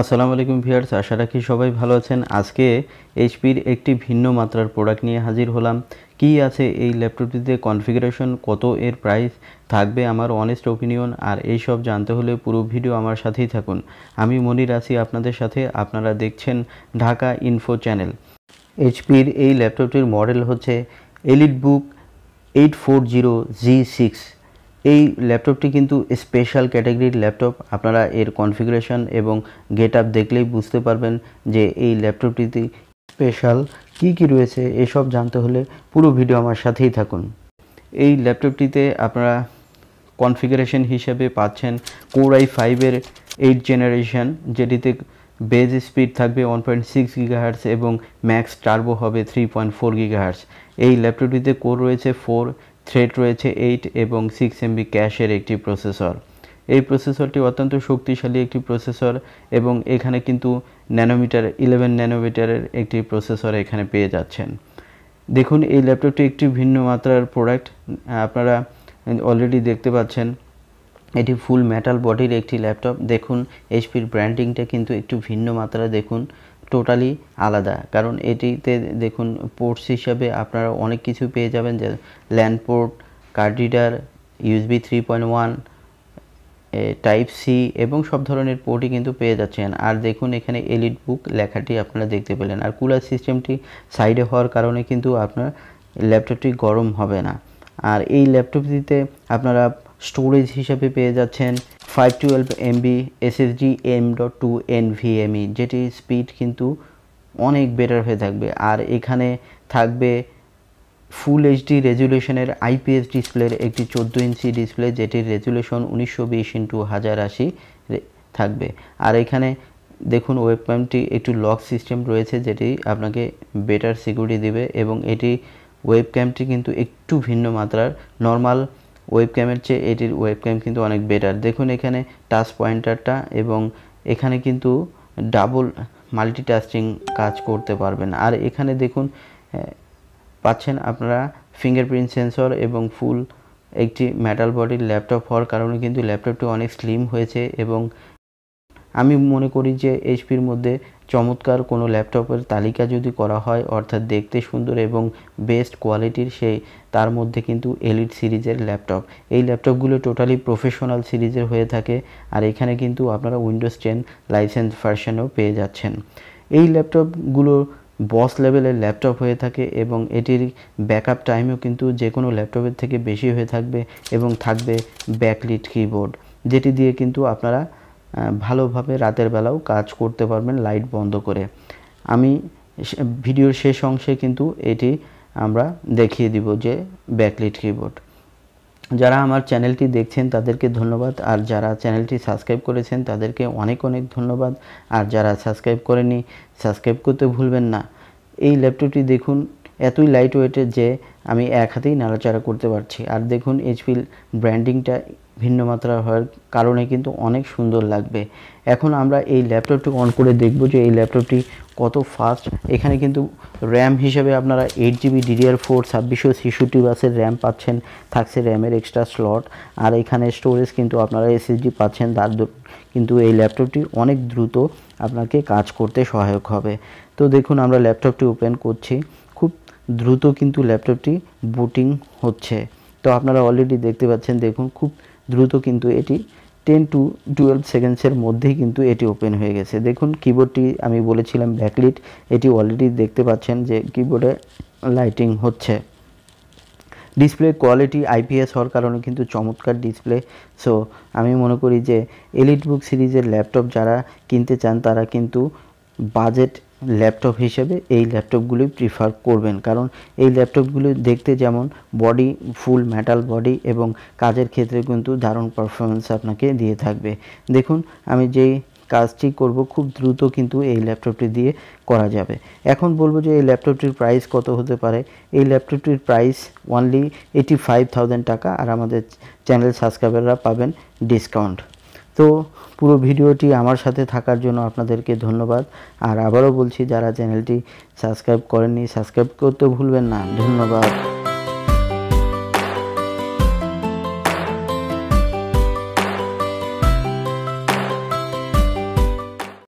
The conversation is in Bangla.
আসসালামু আলাইকুম ভিয়ার্স আশা রাখি সবাই ভালো আছেন আজকে এইচপির একটি ভিন্ন মাত্রার প্রোডাক্ট নিয়ে হাজির হলাম কি আছে এই ল্যাপটপটিতে কনফিগারেশন কত এর প্রাইস থাকবে আমার অনেস্ট ওপিনিয়ন আর এই সব জানতে হলে পুরো ভিডিও আমার সাথেই থাকুন আমি মনির আছি আপনাদের সাথে আপনারা দেখছেন ঢাকা ইনফো চ্যানেল এইচপির এই ল্যাপটপটির মডেল হচ্ছে EliteBook eight four zero G six এই ল্যাপটপটি কিন্তু স্পেশাল ক্যাটাগরির ল্যাপটপ আপনারা এর কনফিগারেশন এবং গেট আপ দেখলেই বুঝতে পারবেন যে এই ল্যাপটপটিতে স্পেশাল কি কি রয়েছে এসব জানতে হলে পুরো ভিডিও আমার সাথেই থাকুন এই ল্যাপটপটিতে আপনারা কনফিগারেশন হিসেবে পাচ্ছেন কোর আই ফাইভের এইট জেনারেশন যেটিতে বেজ স্পিড থাকবে ওয়ান পয়েন্ট সিক্স গিগাহার্স এবং ম্যাক্স টার্বো হবে থ্রি পয়েন্ট ফোর গিগাহার্স এই ল্যাপটপটিতে কোর রয়েছে ফোর থ্রেড রয়েছে এইট এবং সিক্স এমবি ক্যাশের একটি প্রসেসর এই প্রসেসরটি অত্যন্ত শক্তিশালী একটি প্রসেসর এবং এখানে কিন্তু ন্যানোমিটার ইলেভেন ন্যানোমিটারের একটি প্রসেসর এখানে পেয়ে যাচ্ছেন দেখুন এই ল্যাপটপটি একটি ভিন্ন মাত্রার প্রোডাক্ট আপনারা অলরেডি দেখতে পাচ্ছেন এটি ফুল মেটাল বডির একটি ল্যাপটপ দেখুন এইচপির ব্র্যান্ডিংটা কিন্তু একটু ভিন্ন মাত্রা দেখুন টোটালি আলাদা কারণ এটিতে দেখুন পোর্টস হিসাবে আপনারা অনেক কিছু পেয়ে যাবেন যে land port card reader USB three point one type C এবং সব ধরনের পোর্টই কিন্তু পেয়ে যাচ্ছেন আর দেখুন এখানে এলিট বুক লেখাটি আপনারা দেখতে পেলেন আর কুলার সিস্টেমটি সাইডে হওয়ার কারণে কিন্তু আপনার ল্যাপটপটি গরম হবে না আর এই ল্যাপটপটিতে আপনারা স্টোরেজ হিসেবে পেয়ে যাচ্ছেন five twelve MB SSD M dot two N NVMe যেটি স্পিড কিন্তু অনেক বেটার হয়ে থাকবে আর এখানে থাকবে ফুল এইচডি রেজুলেশনের আইপিএস ডিসপ্লের একটি চোদ্দো ইঞ্চি ডিসপ্লে যেটির রেজুলেশন উনিশশো বিশ ইন্টু হাজার আশি থাকবে আর এখানে দেখুন ওয়েবক্যামটি একটু লক সিস্টেম রয়েছে যেটি আপনাকে বেটার সিকিউরিটি দিবে এবং এটি ওয়েব ক্যামটি কিন্তু একটু ভিন্ন মাত্রার নর্মাল ওয়েব ক্যামের চেয়ে এটির ওয়েব ক্যাম কিন্তু অনেক বেটার দেখুন এখানে টাচ পয়েন্টারটা এবং এখানে কিন্তু ডাবল মাল্টিটাস্টিং কাজ করতে পারবেন আর এখানে দেখুন পাচ্ছেন আপনারা ফিঙ্গারপ্রিন্ট সেন্সর এবং ফুল একটি মেটাল বডির ল্যাপটপ হওয়ার কারণে কিন্তু ল্যাপটপটি অনেক স্লিম হয়েছে এবং আমি মনে করি যে এইচপির মধ্যে চমৎকার কোনো ল্যাপটপের তালিকা যদি করা হয় অর্থাৎ দেখতে সুন্দর এবং বেস্ট কোয়ালিটির সেই তার মধ্যে কিন্তু এলিট সিরিজের ল্যাপটপ এই ল্যাপটপগুলো টোটালি প্রফেশনাল সিরিজের হয়ে থাকে আর এখানে কিন্তু আপনারা উইন্ডোজ টেন লাইসেন্স ভার্সানও পেয়ে যাচ্ছেন এই ল্যাপটপগুলো বস লেভেলের ল্যাপটপ হয়ে থাকে এবং এটির ব্যাকআপ টাইমও কিন্তু যে কোনো ল্যাপটপের থেকে বেশি হয়ে থাকবে এবং থাকবে ব্যাকলিট কিবোর্ড যেটি দিয়ে কিন্তু আপনারা ভালোভাবে রাতের বেলাও কাজ করতে পারবেন লাইট বন্ধ করে আমি ভিডিওর শেষ অংশে কিন্তু এটি আমরা দেখিয়ে দিব যে ব্যাকলিট কিবোর্ড যারা আমার চ্যানেলটি দেখছেন তাদেরকে ধন্যবাদ আর যারা চ্যানেলটি সাবস্ক্রাইব করেছেন তাদেরকে অনেক অনেক ধন্যবাদ আর যারা সাবস্ক্রাইব করেনি সাবস্ক্রাইব করতে ভুলবেন না এই ল্যাপটপটি দেখুন এতই লাইট ওয়েটের যে আমি এক হাতেই নাড়াচাড়া করতে পারছি আর দেখুন এইচপির ব্র্যান্ডিংটা ভিন্ন মাত্রা হওয়ার কারণে কিন্তু অনেক সুন্দর লাগবে এখন আমরা এই ল্যাপটপটি অন করে দেখব যে এই ল্যাপটপটি কত ফাস্ট এখানে কিন্তু র্যাম হিসেবে আপনারা এইট জিবি ডিডিআর ফোর ছাব্বিশশো শিশুটি বাসের র্যাম পাচ্ছেন থাকছে র্যামের এক্সট্রা স্লট আর এখানে স্টোরেজ কিন্তু আপনারা এসএসডি পাচ্ছেন তার কিন্তু এই ল্যাপটপটি অনেক দ্রুত আপনাকে কাজ করতে সহায়ক হবে তো দেখুন আমরা ল্যাপটপটি ওপেন করছি খুব দ্রুত কিন্তু ল্যাপটপটি বুটিং হচ্ছে তো আপনারা অলরেডি দেখতে পাচ্ছেন দেখুন খুব দ্রুত কিন্তু এটি টেন টু টুয়েলভ সেকেন্ডসের মধ্যেই কিন্তু এটি ওপেন হয়ে গেছে দেখুন কিবোর্ডটি আমি বলেছিলাম ব্যাকলিট এটি অলরেডি দেখতে পাচ্ছেন যে কিবোর্ডে লাইটিং হচ্ছে ডিসপ্লে কোয়ালিটি আইপিএস হওয়ার কারণে কিন্তু চমৎকার ডিসপ্লে সো আমি মনে করি যে এলিট বুক সিরিজের ল্যাপটপ যারা কিনতে চান তারা কিন্তু বাজেট ল্যাপটপ হিসেবে এই ল্যাপটপগুলোই প্রিফার করবেন কারণ এই ল্যাপটপগুলো দেখতে যেমন বডি ফুল মেটাল বডি এবং কাজের ক্ষেত্রে কিন্তু দারুণ পারফরমেন্স আপনাকে দিয়ে থাকবে দেখুন আমি যেই কাজটি করব খুব দ্রুত কিন্তু এই ল্যাপটপটি দিয়ে করা যাবে এখন বলবো যে এই ল্যাপটপটির প্রাইস কত হতে পারে এই ল্যাপটপটির প্রাইস অনলি এইটি ফাইভ টাকা আর আমাদের চ্যানেল সাবস্ক্রাইবাররা পাবেন ডিসকাউন্ট তো পুরো ভিডিওটি আমার সাথে থাকার জন্য আপনাদেরকে ধন্যবাদ আর আবারও বলছি যারা চ্যানেলটি সাবস্ক্রাইব করেননি সাবস্ক্রাইব করতে ভুলবেন না ধন্যবাদ